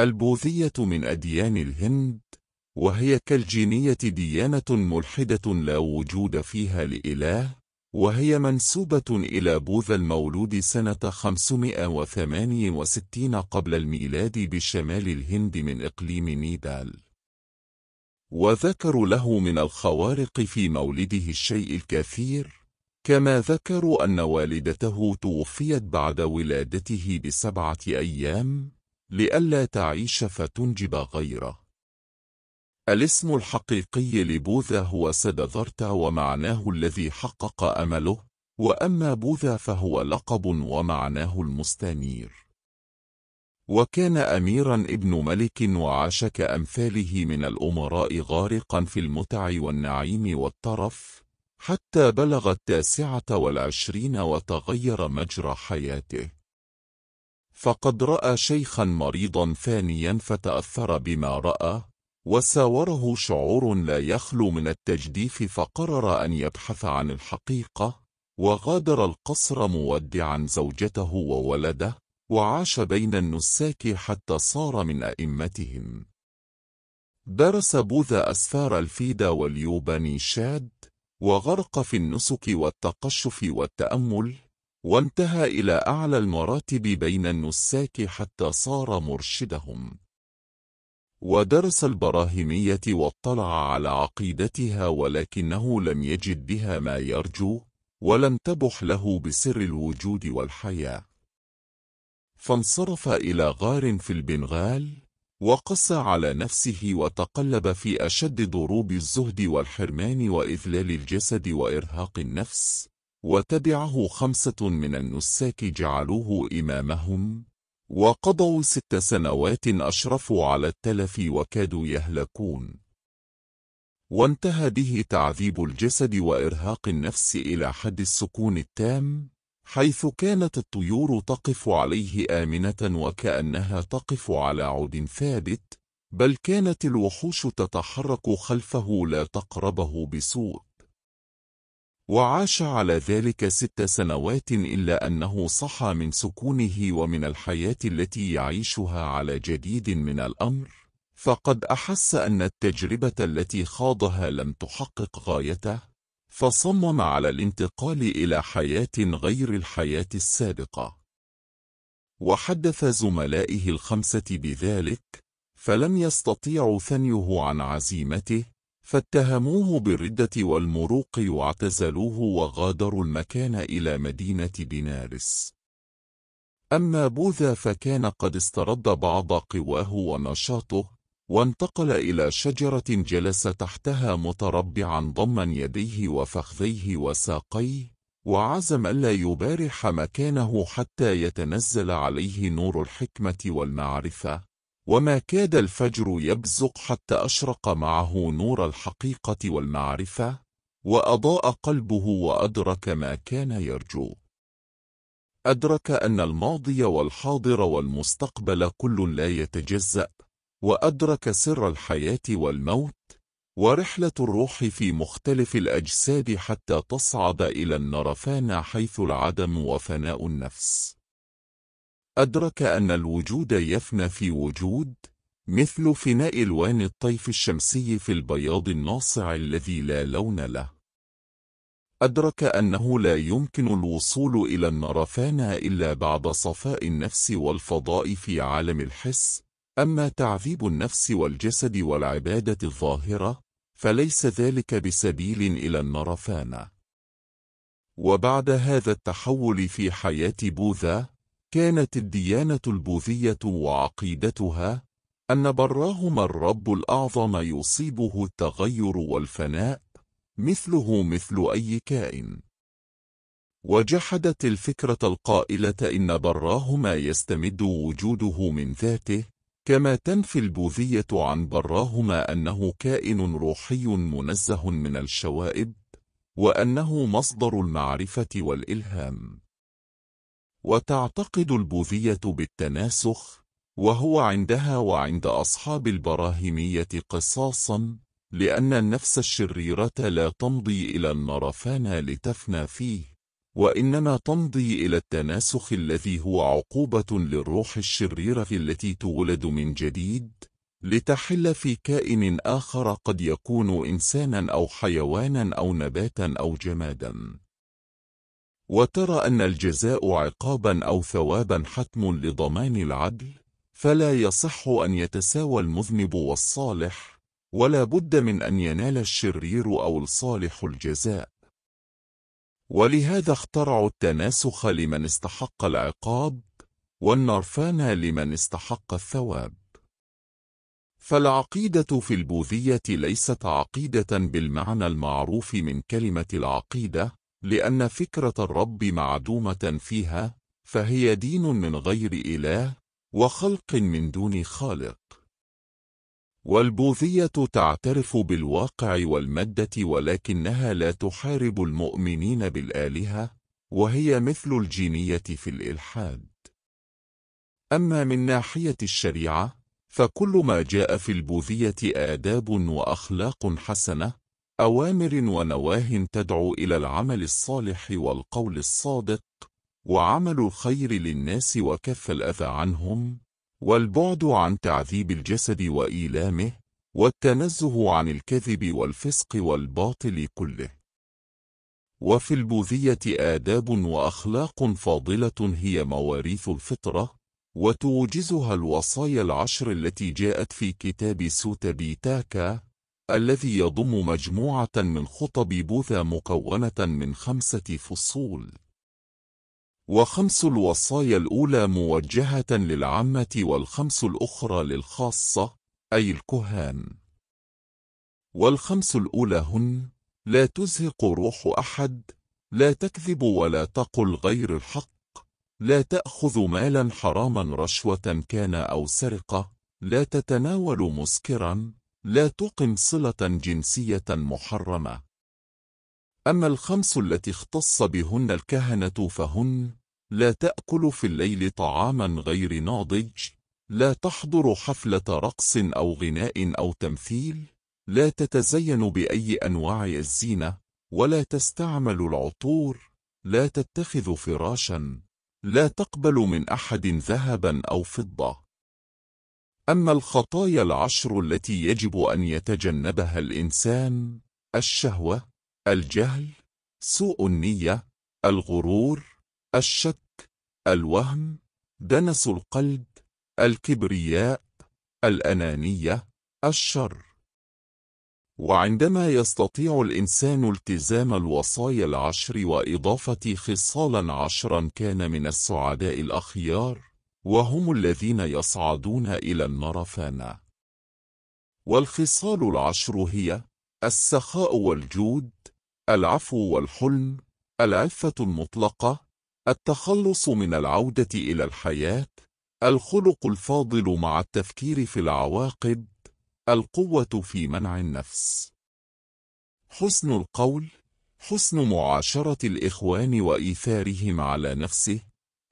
البوذية من أديان الهند وهي كالجينية ديانة ملحدة لا وجود فيها لإله وهي منسوبة إلى بوذا المولود سنة 568 قبل الميلاد بشمال الهند من إقليم نيدال وذكروا له من الخوارق في مولده الشيء الكثير كما ذكروا أن والدته توفيت بعد ولادته بسبعة أيام لئلا تعيش فتنجب غيره الاسم الحقيقي لبوذا هو سدذرتا ومعناه الذي حقق أمله وأما بوذا فهو لقب ومعناه المستنير وكان أميرا ابن ملك وعاش كأمثاله من الأمراء غارقا في المتع والنعيم والترف حتى بلغ التاسعة والعشرين وتغير مجرى حياته فقد رأى شيخا مريضا ثانيا فتأثر بما رأى وساوره شعور لا يخلو من التجديف فقرر أن يبحث عن الحقيقة وغادر القصر مودعا زوجته وولده وعاش بين النساك حتى صار من أئمتهم درس بوذا أسفار الفيدا واليوبانيشاد وغرق في النسك والتقشف والتأمل وانتهى إلى أعلى المراتب بين النساك حتى صار مرشدهم ودرس البراهمية واطلع على عقيدتها ولكنه لم يجد بها ما يرجو ولم تبح له بسر الوجود والحياة فانصرف إلى غار في البنغال وقسى على نفسه وتقلب في أشد ضروب الزهد والحرمان وإذلال الجسد وإرهاق النفس وتبعه خمسة من النساك جعلوه إمامهم وقضوا ست سنوات أشرفوا على التلف وكادوا يهلكون وانتهى به تعذيب الجسد وإرهاق النفس إلى حد السكون التام حيث كانت الطيور تقف عليه آمنة وكأنها تقف على عود ثابت بل كانت الوحوش تتحرك خلفه لا تقربه بسوء وعاش على ذلك ست سنوات إلا أنه صحى من سكونه ومن الحياة التي يعيشها على جديد من الأمر فقد أحس أن التجربة التي خاضها لم تحقق غايته فصمم على الانتقال إلى حياة غير الحياة السابقة وحدث زملائه الخمسة بذلك فلم يستطيعوا ثنيه عن عزيمته فاتهموه بالردة والمروق واعتزلوه وغادروا المكان إلى مدينة بنارس أما بوذا فكان قد استرد بعض قواه ونشاطه وانتقل إلى شجرة جلس تحتها متربعا ضما يديه وفخذيه وساقيه وعزم ألا يبارح مكانه حتى يتنزل عليه نور الحكمة والمعرفة وما كاد الفجر يبزق حتى أشرق معه نور الحقيقة والمعرفة وأضاء قلبه وأدرك ما كان يرجو أدرك أن الماضي والحاضر والمستقبل كل لا يتجزأ وأدرك سر الحياة والموت ورحلة الروح في مختلف الأجساد حتى تصعد إلى النرفان حيث العدم وفناء النفس أدرك أن الوجود يفنى في وجود مثل فناء الوان الطيف الشمسي في البياض الناصع الذي لا لون له أدرك أنه لا يمكن الوصول إلى النرفان إلا بعد صفاء النفس والفضاء في عالم الحس أما تعذيب النفس والجسد والعبادة الظاهرة فليس ذلك بسبيل إلى النرفان وبعد هذا التحول في حياة بوذا كانت الديانة البوذية وعقيدتها أن براهما الرب الأعظم يصيبه التغير والفناء مثله مثل أي كائن وجحدت الفكرة القائلة إن براهما يستمد وجوده من ذاته كما تنفي البوذية عن براهما أنه كائن روحي منزه من الشوائب وأنه مصدر المعرفة والإلهام وتعتقد البوذية بالتناسخ وهو عندها وعند أصحاب البراهمية قصاصا لأن النفس الشريرة لا تمضي إلى النرفان لتفنى فيه وإنما تمضي إلى التناسخ الذي هو عقوبة للروح الشريرة التي تولد من جديد لتحل في كائن آخر قد يكون إنسانا أو حيوانا أو نباتا أو جمادا وترى أن الجزاء عقابا أو ثوابا حتم لضمان العدل فلا يصح أن يتساوى المذنب والصالح ولا بد من أن ينال الشرير أو الصالح الجزاء ولهذا اخترعوا التناسخ لمن استحق العقاب والنرفان لمن استحق الثواب فالعقيدة في البوذية ليست عقيدة بالمعنى المعروف من كلمة العقيدة لأن فكرة الرب معدومة فيها فهي دين من غير إله وخلق من دون خالق والبوذية تعترف بالواقع والمادة ولكنها لا تحارب المؤمنين بالآلهة وهي مثل الجينية في الإلحاد أما من ناحية الشريعة فكل ما جاء في البوذية آداب وأخلاق حسنة أوامر ونواه تدعو إلى العمل الصالح والقول الصادق وعمل الخير للناس وكف الأذى عنهم والبعد عن تعذيب الجسد وإيلامه والتنزه عن الكذب والفسق والباطل كله وفي البوذية آداب وأخلاق فاضلة هي مواريث الفطرة وتوجزها الوصايا العشر التي جاءت في كتاب سوتابيتاكا الذي يضم مجموعة من خطب بوذا مكونة من خمسة فصول وخمس الوصايا الأولى موجهة للعامة والخمس الأخرى للخاصة أي الكهان والخمس الأولى هن لا تزهق روح أحد لا تكذب ولا تقل غير الحق لا تأخذ مالا حراما رشوة كان أو سرقة لا تتناول مسكرا لا تقم صلة جنسية محرمة أما الخمس التي اختص بهن الكهنة فهن لا تأكل في الليل طعاما غير ناضج لا تحضر حفلة رقص أو غناء أو تمثيل لا تتزين بأي أنواع الزينة ولا تستعمل العطور لا تتخذ فراشا لا تقبل من أحد ذهبا أو فضة أما الخطايا العشر التي يجب أن يتجنبها الإنسان الشهوة الجهل سوء النية الغرور الشك الوهم دنس القلب الكبرياء الأنانية الشر وعندما يستطيع الإنسان التزام الوصايا العشر وإضافة خصالا عشرا كان من السعداء الأخيار وهم الذين يصعدون إلى النرفان والخصال العشر هي السخاء والجود العفو والحلم العفة المطلقة التخلص من العودة إلى الحياة الخلق الفاضل مع التفكير في العواقب القوة في منع النفس حسن القول حسن معاشرة الإخوان وإيثارهم على نفسه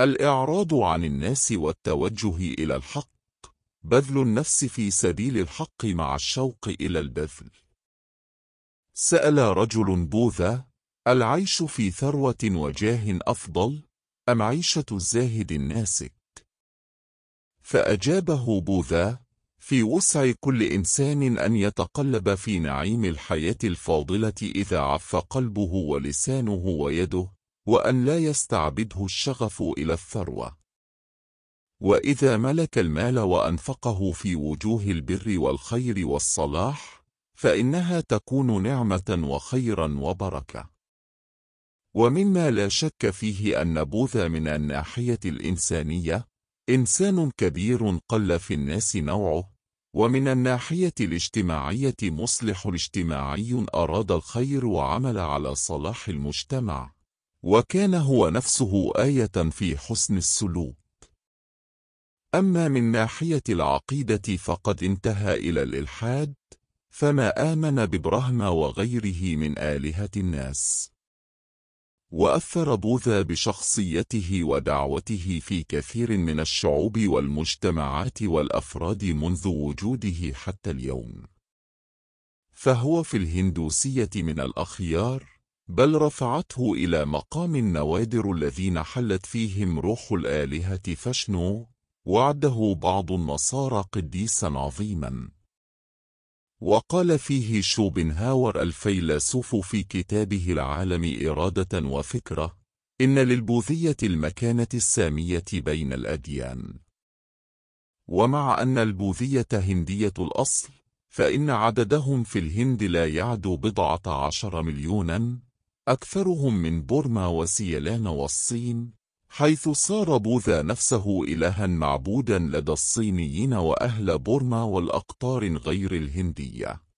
الإعراض عن الناس والتوجه إلى الحق بذل النفس في سبيل الحق مع الشوق إلى البذل سأل رجل بوذا العيش في ثروة وجاه أفضل أم عيشة الزاهد الناسك فأجابه بوذا في وسع كل إنسان أن يتقلب في نعيم الحياة الفاضلة إذا عف قلبه ولسانه ويده وأن لا يستعبده الشغف إلى الثروة وإذا ملك المال وأنفقه في وجوه البر والخير والصلاح فإنها تكون نعمة وخيرا وبركة ومما لا شك فيه أن بوذا من الناحية الإنسانية إنسان كبير قل في الناس نوعه ومن الناحية الاجتماعية مصلح اجتماعي أراد الخير وعمل على صلاح المجتمع وكان هو نفسه آية في حسن السلوك أما من ناحية العقيدة فقد انتهى إلى الإلحاد فما آمن ببرهما وغيره من آلهة الناس وأثر بوذا بشخصيته ودعوته في كثير من الشعوب والمجتمعات والأفراد منذ وجوده حتى اليوم فهو في الهندوسية من الأخيار بل رفعته إلى مقام النوادر الذين حلت فيهم روح الآلهة فشنو وعده بعض النصارى قديسا عظيما وقال فيه شوبنهاور الفيلسوف في كتابه العالم إرادة وفكرة إن للبوذية المكانة السامية بين الأديان ومع أن البوذية هندية الأصل فإن عددهم في الهند لا يعدو بضعة عشر مليوناً أكثرهم من بورما وسيلان والصين حيث صار بوذا نفسه إلها معبودا لدى الصينيين وأهل بورما والأقطار غير الهندية